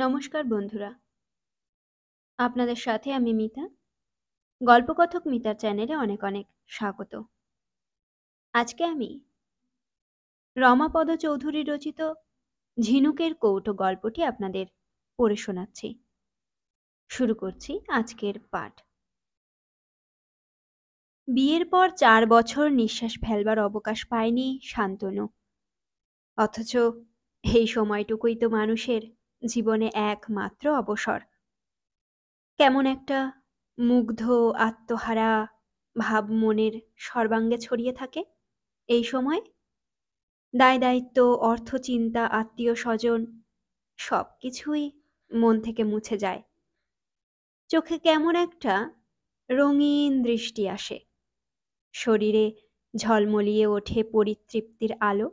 নমস্কার বন্ধুরা আপনাদের সাথে আমি মিতা গল্পকথক মিতার চ্যানেলে অনেক অনেক স্বাগত আজকে আমি রমাপদ চৌধুরী রচিত ঝিনুকের কৌটো গল্পটি আপনাদের পড়ে শোনাচ্ছি শুরু করছি আজকের পাঠ বিয়ের পর চার বছর নিঃশ্বাস ফেলবার অবকাশ পায়নি শান্তনু অথচ এই সময়টুকুই তো মানুষের জীবনে একমাত্র অবসর কেমন একটা মুগ্ধ আত্মহারা ভাব মনের সর্বাঙ্গে ছড়িয়ে থাকে এই সময় দায় দায়িত্ব অর্থচিন্তা আত্মীয় স্বজন সব কিছুই মন থেকে মুছে যায় চোখে কেমন একটা রঙিন দৃষ্টি আসে শরীরে ঝলমলিয়ে ওঠে পরিতৃপ্তির আলো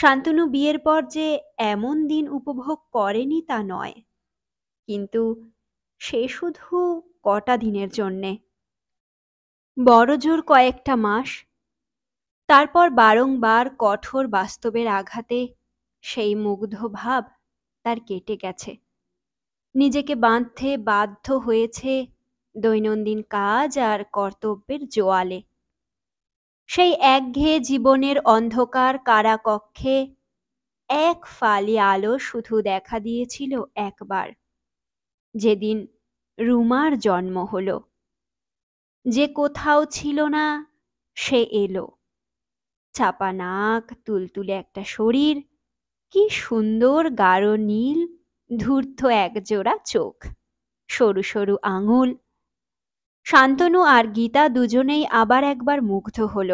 শান্তনু বিয়ের পর যে এমন দিন উপভোগ করেনি তা নয় কিন্তু সে শুধু কটা দিনের জন্যে বড়জোর কয়েকটা মাস তারপর বারংবার কঠোর বাস্তবের আঘাতে সেই মুগ্ধ ভাব তার কেটে গেছে নিজেকে বাঁধতে বাধ্য হয়েছে দৈনন্দিন কাজ আর কর্তব্যের জোয়ালে সেই একঘেয়ে জীবনের অন্ধকার কারাকক্ষে এক ফালি আলো শুধু দেখা দিয়েছিল একবার যেদিন রুমার জন্ম হল যে কোথাও ছিল না সে এলো চাপা নাক তুলতুলে একটা শরীর কি সুন্দর গাঢ় নীল ধূর্ত একজোড়া চোখ সরু সরু আঙুল শান্তনু আর গীতা দুজনেই আবার একবার মুগ্ধ হল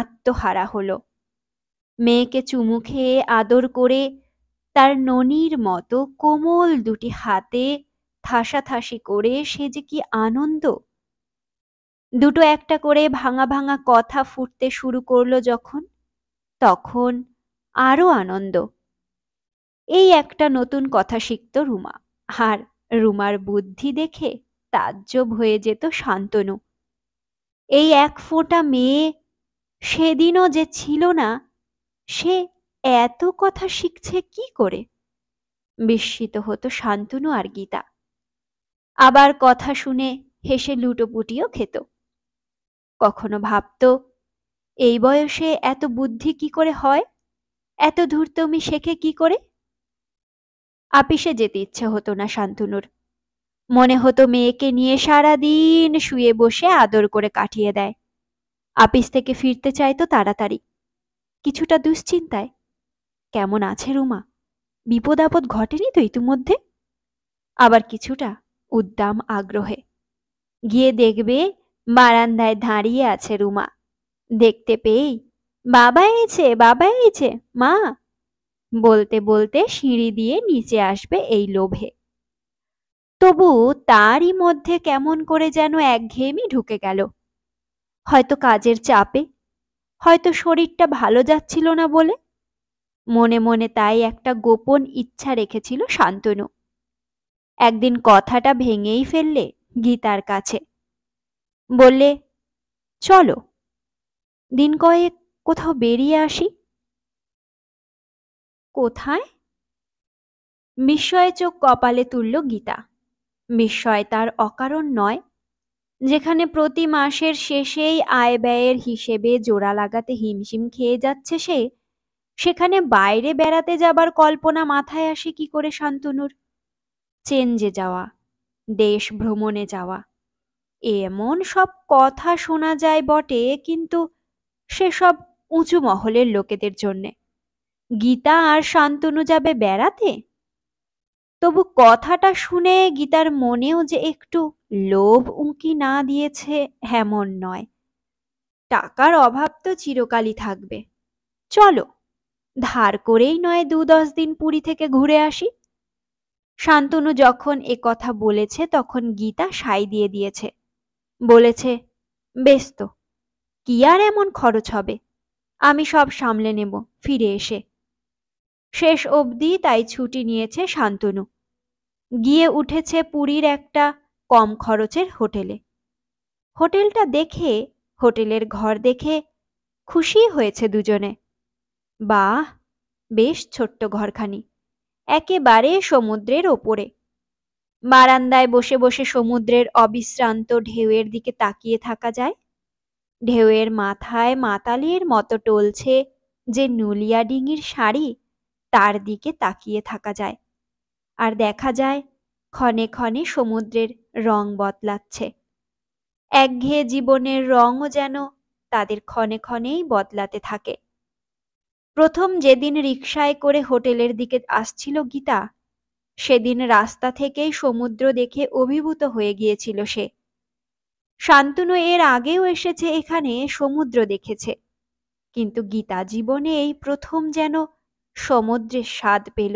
আত্মহারা হলো মেয়েকে চুমু খেয়ে আদর করে তার ননির মতো কোমল দুটি হাতে থাসাথাসি করে সে যে কি আনন্দ দুটো একটা করে ভাঙা ভাঙা কথা ফুটতে শুরু করলো যখন তখন আরও আনন্দ এই একটা নতুন কথা শিখত রুমা আর রুমার বুদ্ধি দেখে তাজ্জব হয়ে যেত শান্তনু এই এক ফোঁটা মেয়ে সেদিনও যে ছিল না সে এত কথা শিখছে কি করে বিস্মিত হতো শান্তনু আর গীতা আবার কথা শুনে হেসে লুটোপুটিও খেত কখনো ভাবত এই বয়সে এত বুদ্ধি কি করে হয় এত ধূর্তমি শেখে কি করে আপিসে যেতে ইচ্ছে হতো না শান্তনুর মনে হতো মেয়েকে নিয়ে সারা দিন শুয়ে বসে আদর করে কাটিয়ে দেয় আপিস থেকে ফিরতে চাইতো তাড়াতাড়ি কিছুটা দুশ্চিন্তায় কেমন আছে রুমা বিপদ আপদ ঘটেনি তো ইতিমধ্যে আবার কিছুটা উদ্দাম আগ্রহে গিয়ে দেখবে বারান্দায় দাঁড়িয়ে আছে রুমা দেখতে পেয়েই বাবা এছে বাবা এছে মা বলতে বলতে সিঁড়ি দিয়ে নিচে আসবে এই লোভে তবু তারই মধ্যে কেমন করে যেন একঘেয়েমি ঢুকে গেল হয়তো কাজের চাপে হয়তো শরীরটা ভালো যাচ্ছিল না বলে মনে মনে তাই একটা গোপন ইচ্ছা রেখেছিল শান্তনু একদিন কথাটা ভেঙেই ফেললে গীতার কাছে বললে চলো দিন কয়েক কোথাও বেরিয়ে আসি কোথায় বিস্ময়ে চোখ কপালে তুলল গীতা বিস্ময় তার অকারণ নয় যেখানে প্রতি মাসের শেষেই আয় ব্যয়ের হিসেবে জোড়া লাগাতে হিমশিম খেয়ে যাচ্ছে সে সেখানে বাইরে বেড়াতে যাবার কল্পনা মাথায় আসে কি করে শান্তনুর চেঞ্জে যাওয়া দেশ ভ্রমণে যাওয়া এমন সব কথা শোনা যায় বটে কিন্তু সেসব উঁচু মহলের লোকেদের জন্যে গীতা আর শান্তনু যাবে বেড়াতে তবু কথাটা শুনে গীতার মনেও যে একটু লোভ উঁকি না দিয়েছে এমন নয় টাকার অভাব তো চিরকালই থাকবে চলো ধার করেই নয় দু দশ দিন পুরী থেকে ঘুরে আসি শান্তনু যখন এ কথা বলেছে তখন গীতা সাই দিয়ে দিয়েছে বলেছে বেশ তো কি আর এমন খরচ হবে আমি সব সামলে নেব ফিরে এসে শেষ অবধি তাই ছুটি নিয়েছে শান্তনু গিয়ে উঠেছে পুরীর একটা কম খরচের হোটেলে হোটেলটা দেখে হোটেলের ঘর দেখে খুশি হয়েছে দুজনে বাহ বেশ ছোট্ট ঘরখানি একেবারে সমুদ্রের ওপরে বারান্দায় বসে বসে সমুদ্রের অবিশ্রান্ত ঢেউয়ের দিকে তাকিয়ে থাকা যায় ঢেউয়ের মাথায় মাতালের মতো টলছে যে নুলিয়া ডিঙির শাড়ি তার দিকে তাকিয়ে থাকা যায় আর দেখা যায় ক্ষণে ক্ষণে সমুদ্রের রং বদলাচ্ছে একঘেয়ে জীবনের রঙও যেন তাদের ক্ষণে ক্ষণেই বদলাতে থাকে প্রথম যেদিন রিকশায় করে হোটেলের দিকে আসছিল গীতা সেদিন রাস্তা থেকেই সমুদ্র দেখে অভিভূত হয়ে গিয়েছিল সে শান্তনু এর আগেও এসেছে এখানে সমুদ্র দেখেছে কিন্তু গীতা জীবনে এই প্রথম যেন সমুদ্রের স্বাদ পেল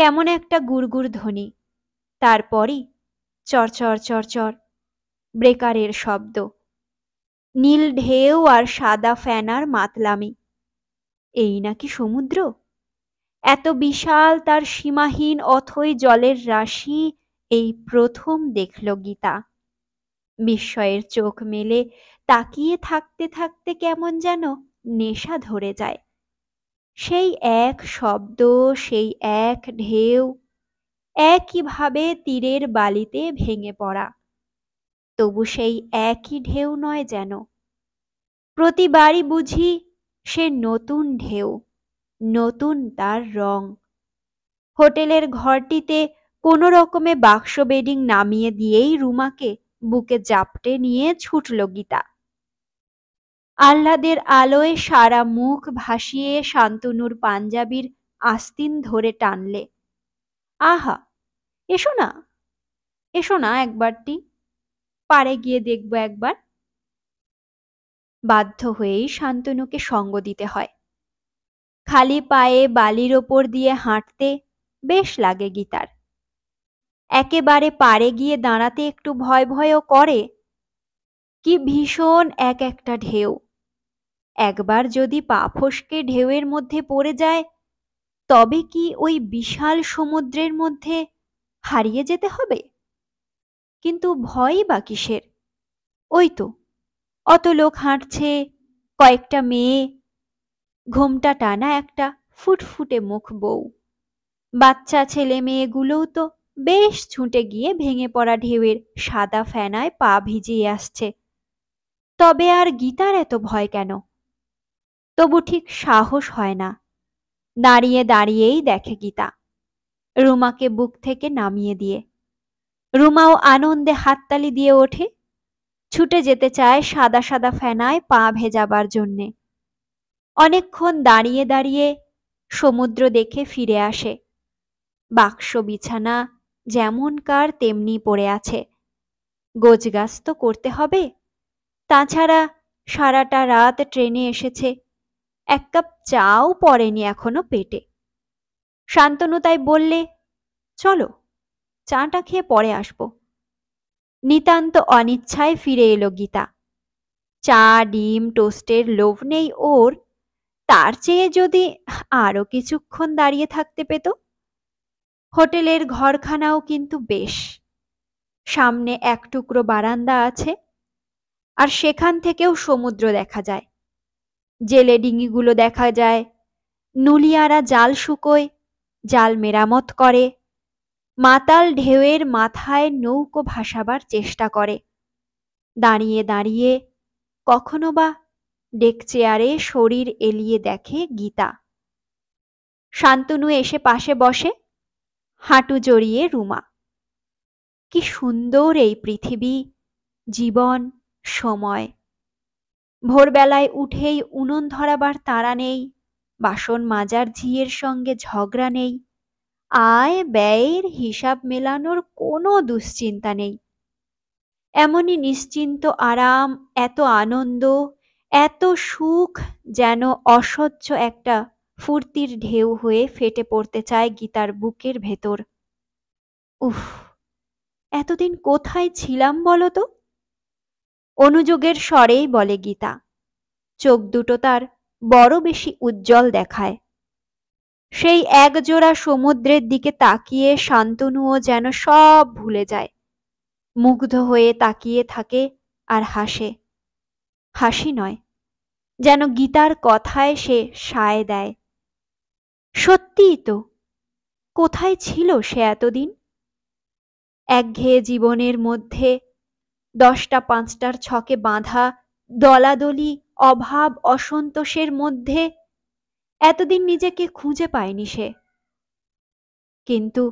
কেমন একটা গুড়গুড় ধ্বনি তারপরই চরচর চরচর ব্রেকারের শব্দ নীল ঢেউ আর সাদা ফ্যানার মাতলামি এই নাকি সমুদ্র এত বিশাল তার সীমাহীন অথই জলের রাশি এই প্রথম দেখল গীতা বিস্ময়ের চোখ মেলে তাকিয়ে থাকতে থাকতে কেমন যেন নেশা ধরে যায় সেই এক শব্দ সেই এক ঢেউ একইভাবে তীরের বালিতে ভেঙে পড়া তবু সেই একই ঢেউ নয় যেন প্রতিবারই বুঝি সে নতুন ঢেউ নতুন তার রং হোটেলের ঘরটিতে কোনো রকমে বাক্স বেডিং নামিয়ে দিয়েই রুমাকে বুকে জাপটে নিয়ে ছুটল গীতা আহ্লাদের আলোয় সারা মুখ ভাসিয়ে শান্তনুর পাঞ্জাবির আস্তিন ধরে টানলে আহা এসো না এসো না একবারটি পারে গিয়ে দেখব একবার বাধ্য হয়েই শান্তনুকে সঙ্গ দিতে হয় খালি পায়ে বালির ওপর দিয়ে হাঁটতে বেশ লাগে গীতার একেবারে পারে গিয়ে দাঁড়াতে একটু ভয় ভয়ও করে কি ভীষণ এক একটা ঢেউ একবার যদি পা ফসকে ঢেউয়ের মধ্যে পড়ে যায় তবে কি ওই বিশাল সমুদ্রের মধ্যে হারিয়ে যেতে হবে কিন্তু ভয়ই বা কিসের ওই তো অত লোক হাঁটছে কয়েকটা মেয়ে ঘোমটা টানা একটা ফুটফুটে মুখ বউ বাচ্চা ছেলে মেয়েগুলোও তো বেশ ছুটে গিয়ে ভেঙে পড়া ঢেউয়ের সাদা ফেনায় পা ভিজিয়ে আসছে তবে আর গীতার এত ভয় কেন তবু ঠিক সাহস হয় না দাঁড়িয়ে দাঁড়িয়েই দেখে গীতা রুমাকে বুক থেকে নামিয়ে দিয়ে রুমাও আনন্দে হাততালি দিয়ে ওঠে ছুটে যেতে চায় সাদা সাদা ফেনায় পা ভেজাবার জন্যে অনেকক্ষণ দাঁড়িয়ে দাঁড়িয়ে সমুদ্র দেখে ফিরে আসে বাক্স বিছানা যেমনকার তেমনি পড়ে আছে গোজগাছ তো করতে হবে তাছাড়া সারাটা রাত ট্রেনে এসেছে এক কাপ চাও পড়েনি এখনো পেটে শান্তনু তাই বললে চলো চাটা খেয়ে পরে আসব নিতান্ত অনিচ্ছায় ফিরে এলো গীতা চা ডিম টোস্টের লোভ নেই ওর তার চেয়ে যদি আরও কিছুক্ষণ দাঁড়িয়ে থাকতে পেত হোটেলের ঘরখানাও কিন্তু বেশ সামনে এক টুকরো বারান্দা আছে আর সেখান থেকেও সমুদ্র দেখা যায় জেলে ডিঙিগুলো দেখা যায় নুলিয়ারা জাল শুকোয় জাল মেরামত করে মাতাল ঢেউয়ের মাথায় নৌকো ভাসাবার চেষ্টা করে দাঁড়িয়ে দাঁড়িয়ে কখনো বা ডেক চেয়ারে শরীর এলিয়ে দেখে গীতা শান্তনু এসে পাশে বসে হাঁটু জড়িয়ে রুমা কি সুন্দর এই পৃথিবী জীবন সময় ভোরবেলায় উঠেই উনুন ধরাবার তারা নেই বাসন মাজার ঝিয়ের সঙ্গে ঝগড়া নেই আয় ব্যয়ের হিসাব মেলানোর কোনো দুশ্চিন্তা নেই এমনই নিশ্চিন্ত আরাম এত আনন্দ এত সুখ যেন অসহ্য একটা ফুর্তির ঢেউ হয়ে ফেটে পড়তে চায় গীতার বুকের ভেতর উফ এতদিন কোথায় ছিলাম বলো তো অনুযোগের স্বরেই বলে গীতা চোখ দুটো তার বড় বেশি উজ্জ্বল দেখায় সেই একজোড়া সমুদ্রের দিকে তাকিয়ে শান্তনুও যেন সব ভুলে যায় মুগ্ধ হয়ে তাকিয়ে থাকে আর হাসে হাসি নয় যেন গীতার কথায় সে সায় দেয় সত্যিই তো কোথায় ছিল সে এতদিন একঘেয়ে জীবনের মধ্যে দশটা পাঁচটার ছকে বাঁধা দলাদলি অভাব অসন্তোষের মধ্যে এতদিন নিজেকে খুঁজে পায়নি সে কিন্তু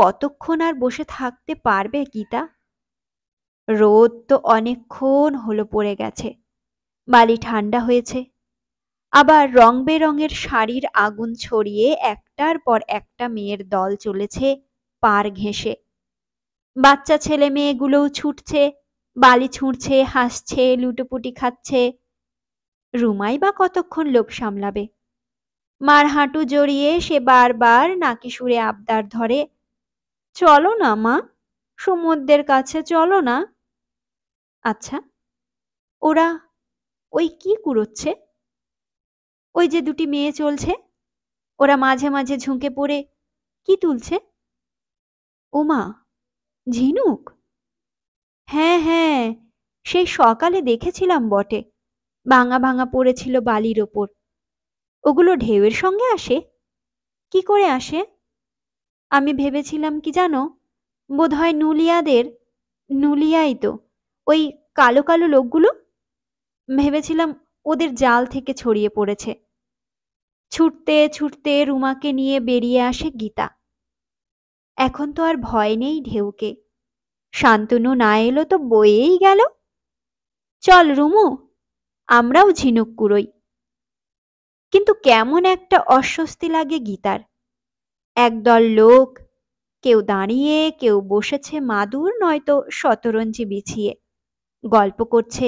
কতক্ষণ আর বসে থাকতে পারবে গীতা রোদ তো অনেকক্ষণ হলো পড়ে গেছে বালি ঠান্ডা হয়েছে আবার রং বেরঙের শাড়ির আগুন ছড়িয়ে একটার পর একটা মেয়ের দল চলেছে পার ঘেঁষে বাচ্চা ছেলে মেয়েগুলোও ছুটছে বালি ছুঁড়ছে হাসছে লুটোপুটি খাচ্ছে রুমাই বা কতক্ষণ লোভ সামলাবে মার হাঁটু জড়িয়ে সে বারবার নাকি সুরে আবদার ধরে চলো না মা সমুদ্রের কাছে চলো না আচ্ছা ওরা ওই কি কুড়োচ্ছে ওই যে দুটি মেয়ে চলছে ওরা মাঝে মাঝে ঝুঁকে পড়ে কি তুলছে ওমা ঝিনুক হ্যাঁ হ্যাঁ সেই সকালে দেখেছিলাম বটে ভাঙা ভাঙা পড়েছিল বালির ওপর ওগুলো ঢেউয়ের সঙ্গে আসে কি করে আসে আমি ভেবেছিলাম কি জানো বোধহয় নুলিয়াদের নুলিয়াই তো ওই কালো কালো লোকগুলো ভেবেছিলাম ওদের জাল থেকে ছড়িয়ে পড়েছে ছুটতে ছুটতে রুমাকে নিয়ে বেরিয়ে আসে গীতা এখন তো আর ভয় নেই ঢেউকে শান্তনু না এলো তো বইয়েই গেল চল রুমু আমরাও ঝিনুক কুড়োই কিন্তু কেমন একটা অস্বস্তি লাগে গীতার একদল লোক কেউ দাঁড়িয়ে কেউ বসেছে মাদুর নয়তো শতরঞ্জি বিছিয়ে গল্প করছে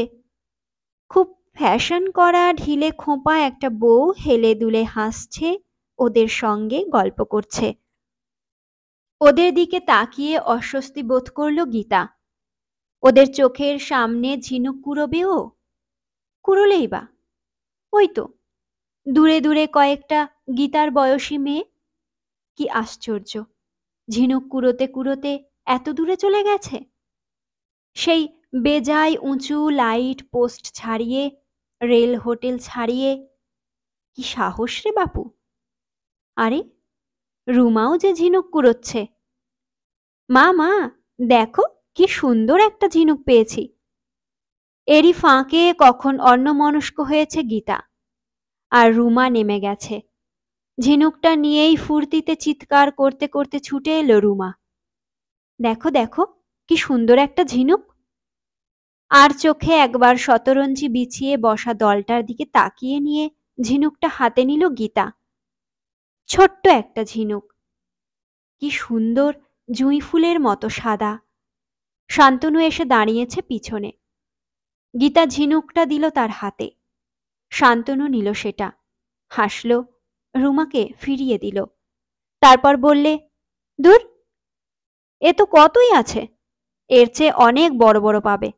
খুব ফ্যাশন করা ঢিলে খোঁপা একটা বউ হেলে দুলে হাসছে ওদের সঙ্গে গল্প করছে ওদের দিকে তাকিয়ে অস্বস্তি বোধ করল গীতা ওদের চোখের সামনে ঝিনুক কুড়বে ও কুড়লেই বা ওই তো দূরে দূরে কয়েকটা গীতার বয়সী মেয়ে কি আশ্চর্য ঝিনুক কুড়োতে কুড়োতে এত দূরে চলে গেছে সেই বেজায় উঁচু লাইট পোস্ট ছাড়িয়ে রেল হোটেল ছাড়িয়ে কি সাহস রে বাপু আরে রুমাও যে ঝিনুক কুড়োচ্ছে মা মা দেখো কি সুন্দর একটা ঝিনুক পেয়েছি এরই ফাঁকে কখন অন্যমনস্ক হয়েছে গীতা আর রুমা নেমে গেছে ঝিনুকটা নিয়েই ফুর্তিতে চিৎকার করতে করতে ছুটে এলো রুমা দেখো দেখো কি সুন্দর একটা ঝিনুক আর চোখে একবার শতরঞ্জি বিছিয়ে বসা দলটার দিকে তাকিয়ে নিয়ে ঝিনুকটা হাতে নিল গীতা ছোট্ট একটা ঝিনুক কি সুন্দর জুঁই ফুলের মতো সাদা শান্তনু এসে দাঁড়িয়েছে পিছনে গীতা ঝিনুকটা দিল তার হাতে শান্তনু নিল সেটা হাসল রুমাকে ফিরিয়ে দিল তারপর বললে দূর এ তো কতই আছে এর চেয়ে অনেক বড় বড় পাবে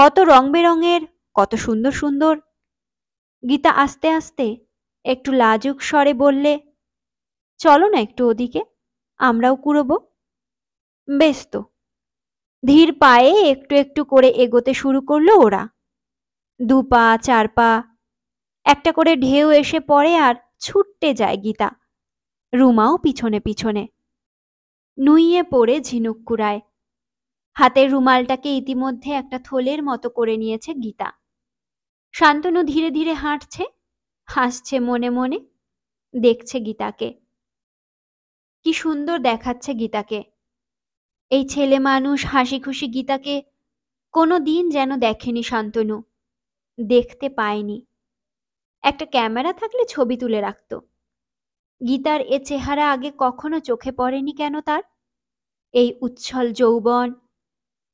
কত রং বেরঙের কত সুন্দর সুন্দর গীতা আস্তে আস্তে একটু লাজুক স্বরে বললে চলো না একটু ওদিকে আমরাও কুড়োবো বেশ তো ধীর পায়ে একটু একটু করে এগোতে শুরু করলো ওরা দু পা চার পা একটা করে ঢেউ এসে পড়ে আর ছুটতে যায় গীতা রুমাও পিছনে পিছনে নুইয়ে পড়ে ঝিনুক কুড়ায় হাতের রুমালটাকে ইতিমধ্যে একটা থলের মতো করে নিয়েছে গীতা শান্তনু ধীরে ধীরে হাঁটছে হাসছে মনে মনে দেখছে গীতাকে কি সুন্দর দেখাচ্ছে গীতাকে এই ছেলে মানুষ হাসি খুশি গীতাকে কোনো দিন যেন দেখেনি শান্তনু দেখতে পায়নি একটা ক্যামেরা থাকলে ছবি তুলে রাখত গীতার এ চেহারা আগে কখনো চোখে পড়েনি কেন তার এই উচ্ছল যৌবন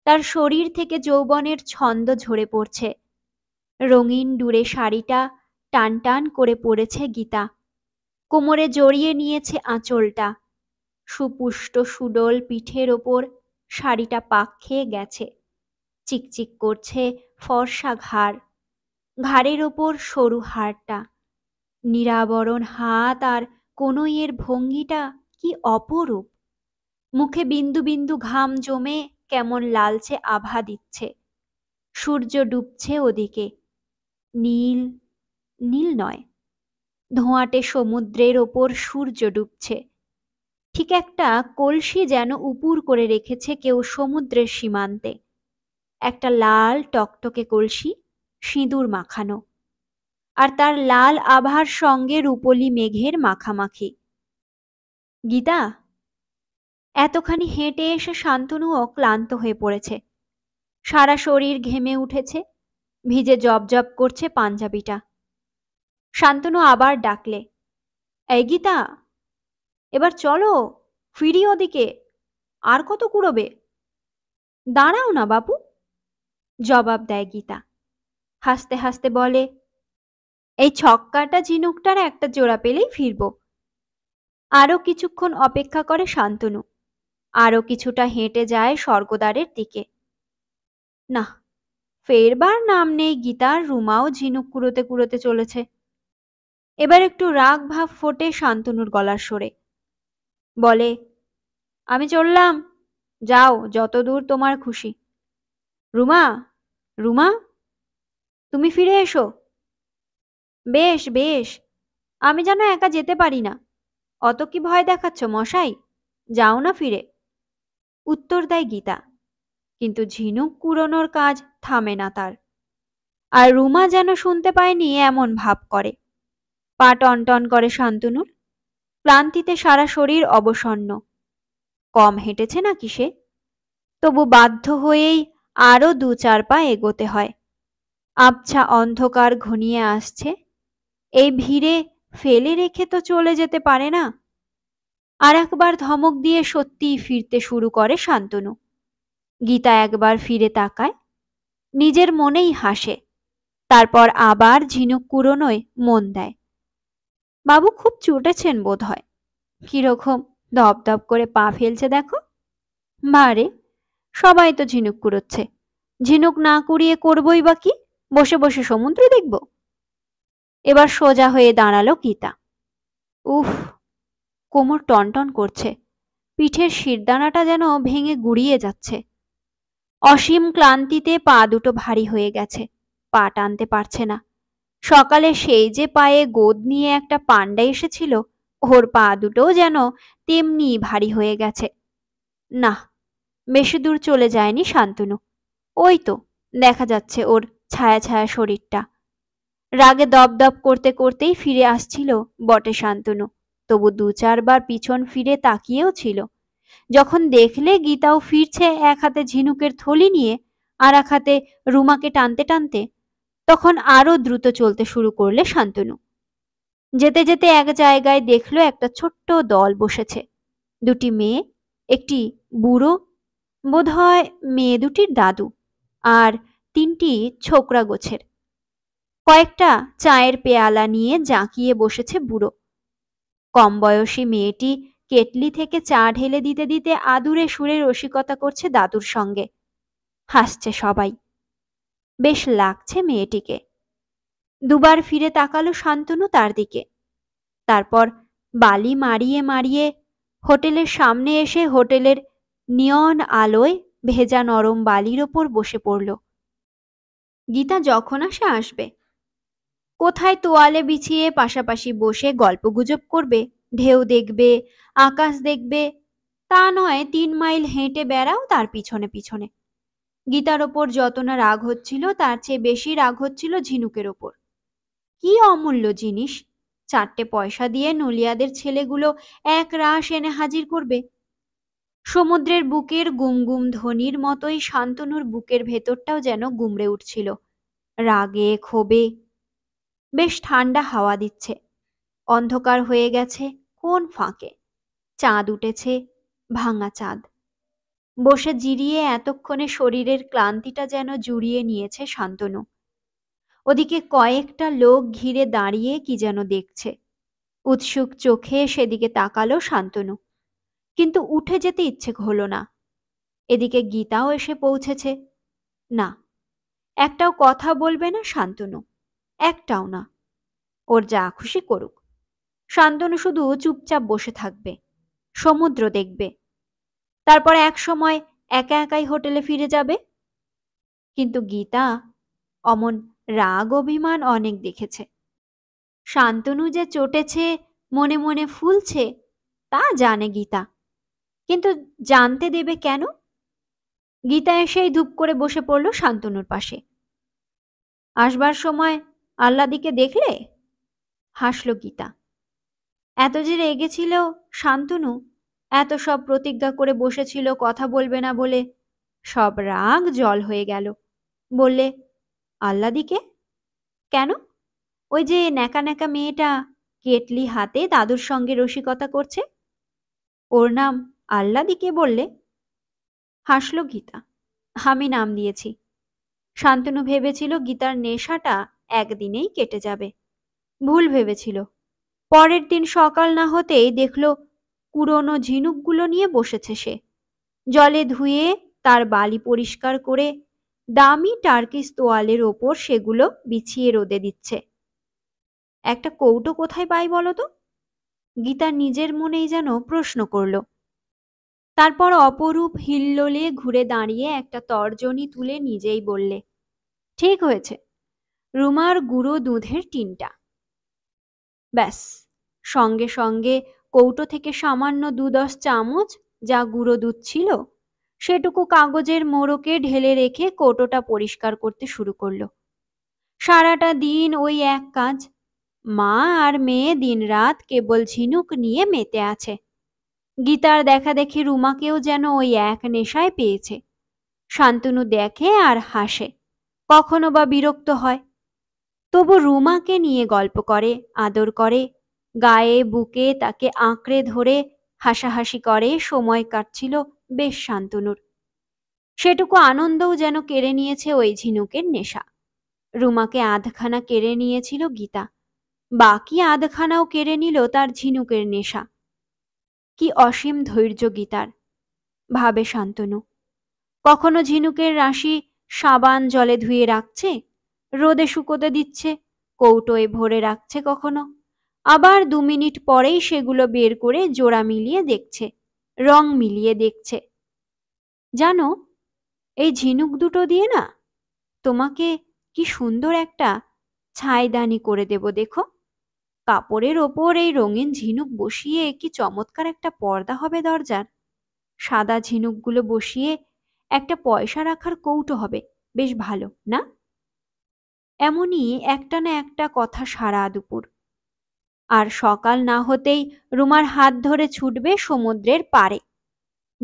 তার শরীর থেকে যৌবনের ছন্দ ঝরে পড়ছে রঙিন ডুরে শাড়িটা টান টান করে পড়েছে গীতা কোমরে জড়িয়ে নিয়েছে আঁচলটা সুপুষ্ট সুডল পিঠের ওপর শাড়িটা পাক খেয়ে গেছে চিকচিক করছে ফর্সা ঘাড় ঘাড়ের ওপর সরু হাড়টা নিরাবরণ হাত আর এর ভঙ্গিটা কি অপরূপ মুখে বিন্দু বিন্দু ঘাম জমে কেমন লালচে আভা দিচ্ছে সূর্য ডুবছে ওদিকে নীল নীল নয় ধোঁয়াটে সমুদ্রের ওপর সূর্য ডুবছে ঠিক একটা কলসি যেন উপুর করে রেখেছে কেউ সমুদ্রের সীমান্তে একটা লাল টকটকে কলসি সিঁদুর মাখানো আর তার লাল আভার সঙ্গে রূপলি মেঘের মাখামাখি গীতা এতখানি হেঁটে এসে ও ক্লান্ত হয়ে পড়েছে সারা শরীর ঘেমে উঠেছে ভিজে জব জব করছে পাঞ্জাবিটা শান্তনু আবার ডাকলে এই গীতা এবার চলো ফিরি ওদিকে আর কত কুড়োবে দাঁড়াও না বাপু জবাব দেয় গীতা হাসতে হাসতে বলে এই ছক্কাটা ঝিনুকটার একটা জোড়া পেলেই ফিরব আরও কিছুক্ষণ অপেক্ষা করে শান্তনু আরও কিছুটা হেঁটে যায় স্বর্গদ্বারের দিকে না ফেরবার নাম নেই গীতার রুমাও ঝিনুক কুড়োতে কুড়োতে চলেছে এবার একটু রাগ ভাব ফোটে শান্তনুর গলার সরে বলে আমি চললাম যাও যত দূর তোমার খুশি রুমা রুমা তুমি ফিরে এসো বেশ বেশ আমি যেন একা যেতে পারি না অত কি ভয় দেখাচ্ছ মশাই যাও না ফিরে উত্তর দেয় গীতা কিন্তু ঝিনুক কুড়োনোর কাজ থামে না তার আর রুমা যেন শুনতে পায়নি এমন ভাব করে পা টন টন করে শান্তনুর ক্লান্তিতে সারা শরীর অবসন্ন কম হেঁটেছে না কিসে তবু বাধ্য হয়েই আরও দু চার পা এগোতে হয় আবছা অন্ধকার ঘনিয়ে আসছে এই ভিড়ে ফেলে রেখে তো চলে যেতে পারে না আর একবার ধমক দিয়ে সত্যিই ফিরতে শুরু করে শান্তনু গীতা একবার ফিরে তাকায় নিজের মনেই হাসে তারপর আবার ঝিনুক কুড়োনোয় মন দেয় বাবু খুব চুটেছেন বোধ হয় কীরকম দপ দপ করে পা ফেলছে দেখো বারে সবাই তো ঝিনুক কুড়োচ্ছে ঝিনুক না কুড়িয়ে করবই বা কি বসে বসে সমুদ্র দেখব এবার সোজা হয়ে দাঁড়ালো গীতা উফ কোমর টনটন করছে পিঠের শিরদানাটা যেন ভেঙে গুড়িয়ে যাচ্ছে অসীম ক্লান্তিতে পা দুটো ভারী হয়ে গেছে পা টানতে পারছে না সকালে সেই যে পায়ে গোদ নিয়ে একটা পান্ডা এসেছিল ওর পা দুটোও যেন তেমনি ভারী হয়ে গেছে না বেশি দূর চলে যায়নি শান্তনু ওই তো দেখা যাচ্ছে ওর ছায়া ছায়া শরীরটা রাগে দপদপ করতে করতেই ফিরে আসছিল বটে শান্তনু তবু দু চারবার পিছন ফিরে তাকিয়েও ছিল যখন দেখলে গীতাও ফিরছে এক হাতে ঝিনুকের থলি নিয়ে আর এক হাতে রুমাকে টানতে টানতে তখন আরও দ্রুত চলতে শুরু করলে শান্তনু যেতে যেতে এক জায়গায় দেখলো একটা ছোট্ট দল বসেছে দুটি মেয়ে একটি বুড়ো বোধহয় মেয়ে দুটির দাদু আর তিনটি ছোকরা গোছের কয়েকটা চায়ের পেয়ালা নিয়ে জাঁকিয়ে বসেছে বুড়ো কম বয়সী মেয়েটি কেটলি থেকে চা ঢেলে দিতে দিতে আদুরে সুরে রসিকতা করছে দাদুর সঙ্গে হাসছে সবাই বেশ লাগছে মেয়েটিকে দুবার ফিরে তাকালো শান্তনু তার দিকে তারপর বালি মারিয়ে মারিয়ে হোটেলের সামনে এসে হোটেলের নিয়ন আলোয় ভেজা নরম বালির ওপর বসে পড়ল গীতা যখন আসে আসবে কোথায় তোয়ালে বিছিয়ে পাশাপাশি বসে গল্পগুজব করবে ঢেউ দেখবে আকাশ দেখবে তা নয় তিন মাইল হেঁটে বেড়াও তার পিছনে পিছনে গীতার ওপর যত না রাগ হচ্ছিল তার চেয়ে বেশি রাগ হচ্ছিল ঝিনুকের ওপর কি অমূল্য জিনিস চারটে পয়সা দিয়ে নলিয়াদের ছেলেগুলো এক রাশ এনে হাজির করবে সমুদ্রের বুকের গুমগুম ধ্বনির মতোই শান্তনুর বুকের ভেতরটাও যেন গুমড়ে উঠছিল রাগে ক্ষোভে বেশ ঠান্ডা হাওয়া দিচ্ছে অন্ধকার হয়ে গেছে কোন ফাঁকে চাঁদ উঠেছে ভাঙা চাঁদ বসে জিরিয়ে এতক্ষণে শরীরের ক্লান্তিটা যেন জুড়িয়ে নিয়েছে শান্তনু ওদিকে কয়েকটা লোক ঘিরে দাঁড়িয়ে কি যেন দেখছে উৎসুক চোখে সেদিকে তাকালো শান্তনু কিন্তু উঠে যেতে ইচ্ছে হলো না এদিকে গীতাও এসে পৌঁছেছে না একটাও কথা বলবে না শান্তনু একটাও না ওর যা খুশি করুক শান্তনু শুধু চুপচাপ বসে থাকবে সমুদ্র দেখবে তারপর এক সময় একা একাই হোটেলে ফিরে যাবে কিন্তু গীতা অমন রাগ অভিমান অনেক দেখেছে শান্তনু যে চটেছে মনে মনে ফুলছে তা জানে গীতা কিন্তু জানতে দেবে কেন গীতা এসেই ধূপ করে বসে পড়ল শান্তনুর পাশে আসবার সময় আল্লাদিকে দেখলে হাসল গীতা এত যে রেগেছিল শান্তনু এত সব প্রতিজ্ঞা করে বসেছিল কথা বলবে না বলে সব রাগ জল হয়ে গেল বললে আল্লাদিকে কেন ওই যে ন্যাকা ন্যাকা মেয়েটা কেটলি হাতে দাদুর সঙ্গে রসিকতা করছে ওর নাম আল্লাদিকে বললে হাসল গীতা আমি নাম দিয়েছি শান্তনু ভেবেছিল গীতার নেশাটা একদিনেই কেটে যাবে ভুল ভেবেছিল পরের দিন সকাল না হতেই দেখলো পুরনো ঝিনুকগুলো নিয়ে বসেছে সে জলে ধুয়ে তার বালি পরিষ্কার করে দামি টার্কিস তোয়ালের ওপর সেগুলো বিছিয়ে রোদে দিচ্ছে একটা কৌটো কোথায় পাই বলতো গীতা নিজের মনেই যেন প্রশ্ন করল তারপর অপরূপ হিল্লোলে ঘুরে দাঁড়িয়ে একটা তর্জনী তুলে নিজেই বললে ঠিক হয়েছে রুমার গুঁড়ো দুধের টিনটা ব্যাস সঙ্গে সঙ্গে কৌটো থেকে সামান্য দুদশ চামচ যা গুঁড়ো দুধ ছিল সেটুকু কাগজের মোড়কে ঢেলে রেখে কৌটোটা পরিষ্কার করতে শুরু করলো সারাটা দিন ওই এক কাজ মা আর মেয়ে দিনরাত কেবল ঝিনুক নিয়ে মেতে আছে গীতার দেখা দেখি রুমাকেও যেন ওই এক নেশায় পেয়েছে শান্তনু দেখে আর হাসে কখনো বা বিরক্ত হয় তবু রুমাকে নিয়ে গল্প করে আদর করে গায়ে বুকে তাকে আঁকড়ে ধরে হাসাহাসি করে সময় কাটছিল বেশ শান্তনুর সেটুকু আনন্দও যেন কেড়ে নিয়েছে ওই ঝিনুকের নেশা রুমাকে আধখানা কেড়ে নিয়েছিল গীতা বাকি আধখানাও কেড়ে নিল তার ঝিনুকের নেশা কি অসীম ধৈর্য গীতার ভাবে শান্তনু কখনো ঝিনুকের রাশি সাবান জলে ধুয়ে রাখছে রোদে শুকোতে দিচ্ছে কৌটোয় ভরে রাখছে কখনো আবার দু মিনিট পরেই সেগুলো বের করে জোড়া মিলিয়ে দেখছে রং মিলিয়ে দেখছে জানো এই ঝিনুক দুটো দিয়ে না তোমাকে কি সুন্দর একটা ছাইদানি করে দেব দেখো কাপড়ের ওপর এই রঙিন ঝিনুক বসিয়ে কি চমৎকার একটা পর্দা হবে দরজার সাদা ঝিনুকগুলো বসিয়ে একটা পয়সা রাখার কৌটো হবে বেশ ভালো না এমনই একটা না একটা কথা সারা দুপুর আর সকাল না হতেই রুমার হাত ধরে ছুটবে সমুদ্রের পারে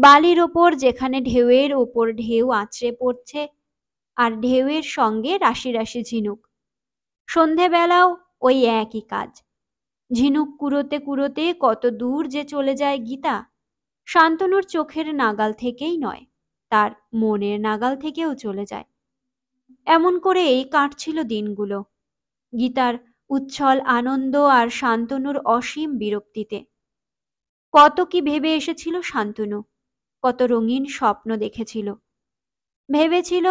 বালির ওপর যেখানে ঢেউয়ের ওপর ঢেউ আছড়ে পড়ছে আর ঢেউয়ের সঙ্গে রাশি রাশি ঝিনুক সন্ধেবেলাও ওই একই কাজ ঝিনুক কুড়োতে কুড়োতে কত দূর যে চলে যায় গীতা শান্তনুর চোখের নাগাল থেকেই নয় তার মনের নাগাল থেকেও চলে যায় এমন করে এই কাটছিল দিনগুলো গীতার উচ্ছল আনন্দ আর শান্তনুর অসীম বিরক্তিতে কত কি ভেবে এসেছিল শান্তনু কত রঙিন স্বপ্ন দেখেছিল ভেবেছিল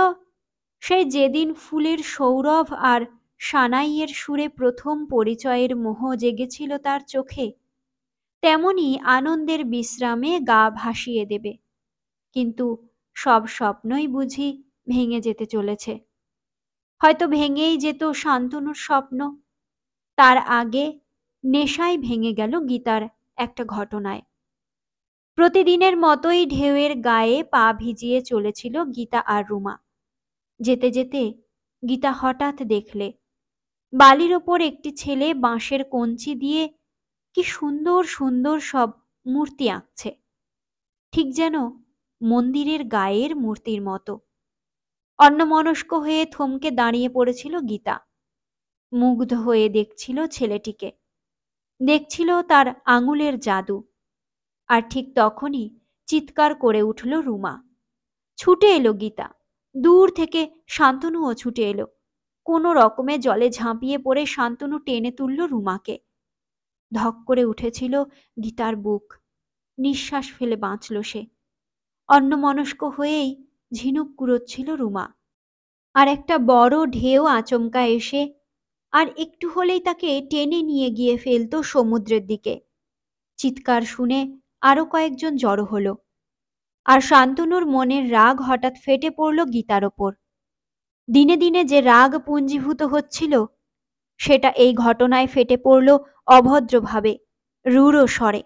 সেই যেদিন ফুলের সৌরভ আর সানাইয়ের সুরে প্রথম পরিচয়ের মোহ জেগেছিল তার চোখে তেমনি আনন্দের বিশ্রামে গা ভাসিয়ে দেবে কিন্তু সব স্বপ্নই বুঝি ভেঙে যেতে চলেছে হয়তো ভেঙেই যেত শান্তনুর স্বপ্ন তার আগে নেশায় ভেঙে গেল গীতার একটা ঘটনায় প্রতিদিনের মতোই ঢেউয়ের গায়ে পা ভিজিয়ে চলেছিল গীতা আর রুমা যেতে যেতে গীতা হঠাৎ দেখলে বালির ওপর একটি ছেলে বাঁশের কঞ্চি দিয়ে কি সুন্দর সুন্দর সব মূর্তি আঁকছে ঠিক যেন মন্দিরের গায়ের মূর্তির মতো অন্যমনস্ক হয়ে থমকে দাঁড়িয়ে পড়েছিল গীতা মুগ্ধ হয়ে দেখছিল ছেলেটিকে দেখছিল তার আঙুলের জাদু আর ঠিক তখনই চিৎকার করে উঠল রুমা ছুটে এলো গীতা দূর থেকে শান্তনুও ছুটে এলো কোনো রকমে জলে ঝাঁপিয়ে পড়ে শান্তনু টেনে তুলল রুমাকে ধক করে উঠেছিল গীতার বুক নিঃশ্বাস ফেলে বাঁচল সে অন্যমনস্ক হয়েই ঝিনুক কুড়োচ্ছিল রুমা আর একটা বড় ঢেউ আচমকা এসে আর একটু হলেই তাকে টেনে নিয়ে গিয়ে ফেলত সমুদ্রের দিকে চিৎকার শুনে আরও কয়েকজন জড়ো হলো আর শান্তনুর মনের রাগ হঠাৎ ফেটে পড়ল গীতার ওপর দিনে দিনে যে রাগ পুঞ্জীভূত হচ্ছিল সেটা এই ঘটনায় ফেটে পড়ল অভদ্রভাবে রূঢ় স্বরে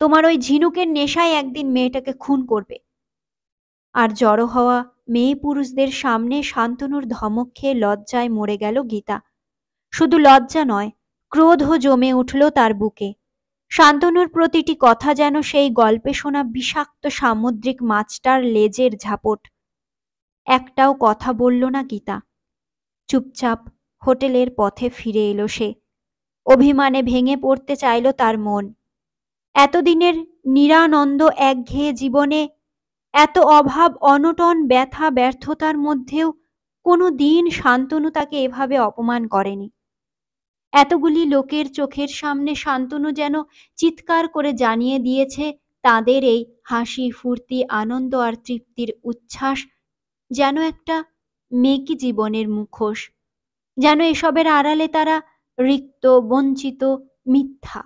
তোমার ওই ঝিনুকের নেশায় একদিন মেয়েটাকে খুন করবে আর জড়ো হওয়া মেয়ে পুরুষদের সামনে শান্তনুর ধমক খেয়ে লজ্জায় মরে গেল গীতা শুধু লজ্জা নয় ক্রোধও জমে উঠল তার বুকে শান্তনুর প্রতিটি কথা যেন সেই গল্পে শোনা বিষাক্ত সামুদ্রিক মাছটার লেজের ঝাপট একটাও কথা বলল না গীতা চুপচাপ হোটেলের পথে ফিরে এলো সে অভিমানে ভেঙে পড়তে চাইল তার মন এতদিনের নিরানন্দ একঘেয়ে জীবনে এত অভাব অনটন ব্যথা ব্যর্থতার মধ্যেও কোনো দিন শান্তনু তাকে এভাবে অপমান করেনি এতগুলি লোকের চোখের সামনে শান্তনু যেন চিৎকার করে জানিয়ে দিয়েছে তাদের এই হাসি ফুর্তি আনন্দ আর তৃপ্তির উচ্ছ্বাস যেন একটা মেকি জীবনের মুখোশ যেন এসবের আড়ালে তারা রিক্ত বঞ্চিত মিথ্যা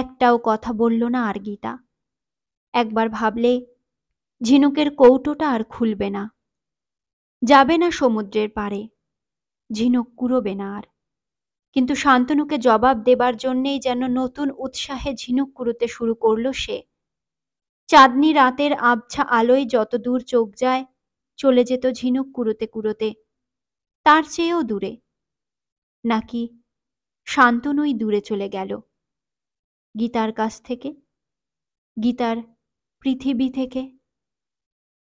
একটাও কথা বলল না আর গীতা একবার ভাবলে ঝিনুকের কৌটোটা আর খুলবে না যাবে না সমুদ্রের পারে ঝিনুক কুড়োবে না আর কিন্তু শান্তনুকে জবাব দেবার জন্যেই যেন নতুন উৎসাহে ঝিনুক কুড়োতে শুরু করল সে চাঁদনি রাতের আবছা আলোয় যত দূর চোখ যায় চলে যেত ঝিনুক কুড়োতে কুড়োতে তার চেয়েও দূরে নাকি শান্তনুই দূরে চলে গেল গীতার কাছ থেকে গীতার পৃথিবী থেকে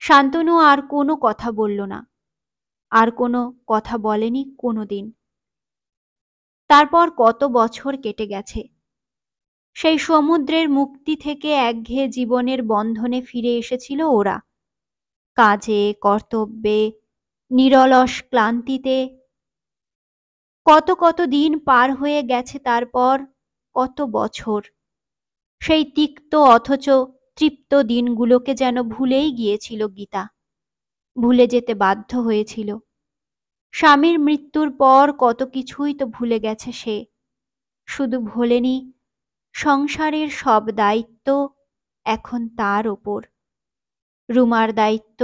শান্তনু আর কোনো কথা বলল না আর কোনো কথা বলেনি কোনো দিন তারপর কত বছর কেটে গেছে সেই সমুদ্রের মুক্তি থেকে একঘেয়ে জীবনের বন্ধনে ফিরে এসেছিল ওরা কাজে কর্তব্যে নিরলস ক্লান্তিতে কত কত দিন পার হয়ে গেছে তারপর কত বছর সেই তিক্ত অথচ তৃপ্ত দিনগুলোকে যেন ভুলেই গিয়েছিল গীতা ভুলে যেতে বাধ্য হয়েছিল স্বামীর মৃত্যুর পর কত কিছুই তো ভুলে গেছে সে শুধু ভোলেনি সংসারের সব দায়িত্ব এখন তার ওপর রুমার দায়িত্ব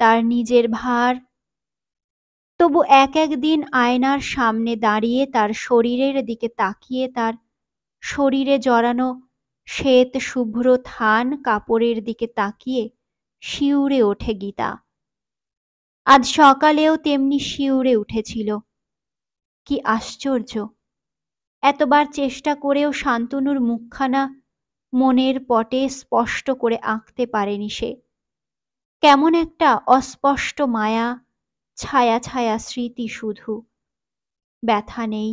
তার নিজের ভার তবু এক একদিন আয়নার সামনে দাঁড়িয়ে তার শরীরের দিকে তাকিয়ে তার শরীরে জড়ানো শ্বেত শুভ্র থান কাপড়ের দিকে তাকিয়ে শিউরে ওঠে গীতা আজ সকালেও তেমনি শিউরে উঠেছিল কি আশ্চর্য এতবার চেষ্টা করেও শান্তনুর মুখখানা মনের পটে স্পষ্ট করে আঁকতে পারেনি সে কেমন একটা অস্পষ্ট মায়া ছায়া ছায়া স্মৃতি শুধু ব্যথা নেই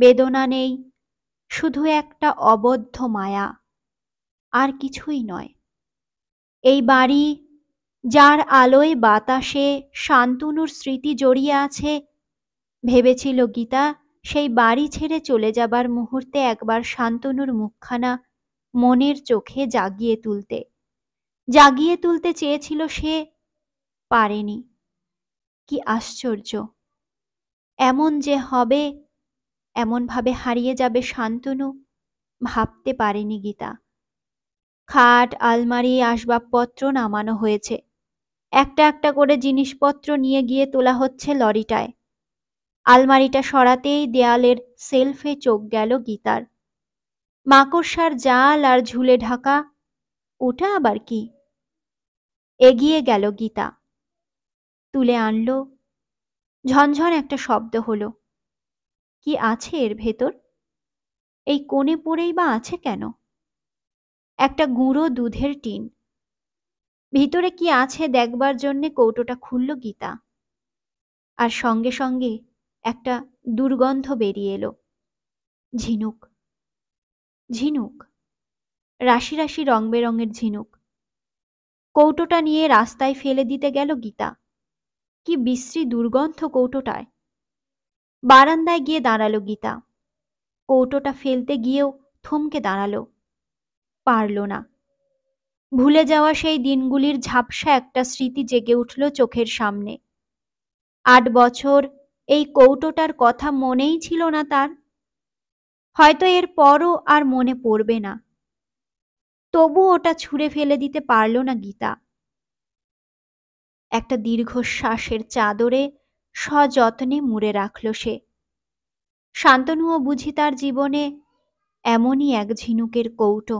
বেদনা নেই শুধু একটা অবদ্ধ মায়া আর কিছুই নয় এই বাড়ি যার আলোয় বাতাসে শান্তনুর স্মৃতি জড়িয়ে আছে ভেবেছিল গীতা সেই বাড়ি ছেড়ে চলে যাবার মুহূর্তে একবার শান্তনুর মুখখানা মনের চোখে জাগিয়ে তুলতে জাগিয়ে তুলতে চেয়েছিল সে পারেনি কি আশ্চর্য এমন যে হবে এমনভাবে হারিয়ে যাবে শান্তনু ভাবতে পারেনি গীতা খাট আলমারি আসবাবপত্র নামানো হয়েছে একটা একটা করে জিনিসপত্র নিয়ে গিয়ে তোলা হচ্ছে লরিটায় আলমারিটা সরাতেই দেয়ালের সেলফে চোখ গেল গীতার মাকড়সার জাল আর ঝুলে ঢাকা ওটা আবার কি এগিয়ে গেল গীতা তুলে আনল ঝনঝন একটা শব্দ হলো কি আছে এর ভেতর এই কোণে পড়েই বা আছে কেন একটা গুঁড়ো দুধের টিন ভিতরে কি আছে দেখবার জন্যে কৌটোটা খুলল গীতা আর সঙ্গে সঙ্গে একটা দুর্গন্ধ বেরিয়ে এলো ঝিনুক ঝিনুক রাশি রাশি রং বেরঙের ঝিনুক কৌটোটা নিয়ে রাস্তায় ফেলে দিতে গেল গীতা কি বিশ্রী দুর্গন্ধ কৌটোটায় বারান্দায় গিয়ে দাঁড়ালো গীতা কৌটোটা ফেলতে গিয়েও থমকে দাঁড়ালো পারল না ভুলে যাওয়া সেই দিনগুলির ঝাপসা একটা স্মৃতি জেগে উঠল চোখের সামনে আট বছর এই কৌটোটার কথা মনেই ছিল না তার হয়তো এর পরও আর মনে পড়বে না তবু ওটা ছুঁড়ে ফেলে দিতে পারল না গীতা একটা দীর্ঘশ্বাসের চাদরে সযত্নে মুড়ে রাখল সে শান্তনুও বুঝি তার জীবনে এমনই এক ঝিনুকের কৌটো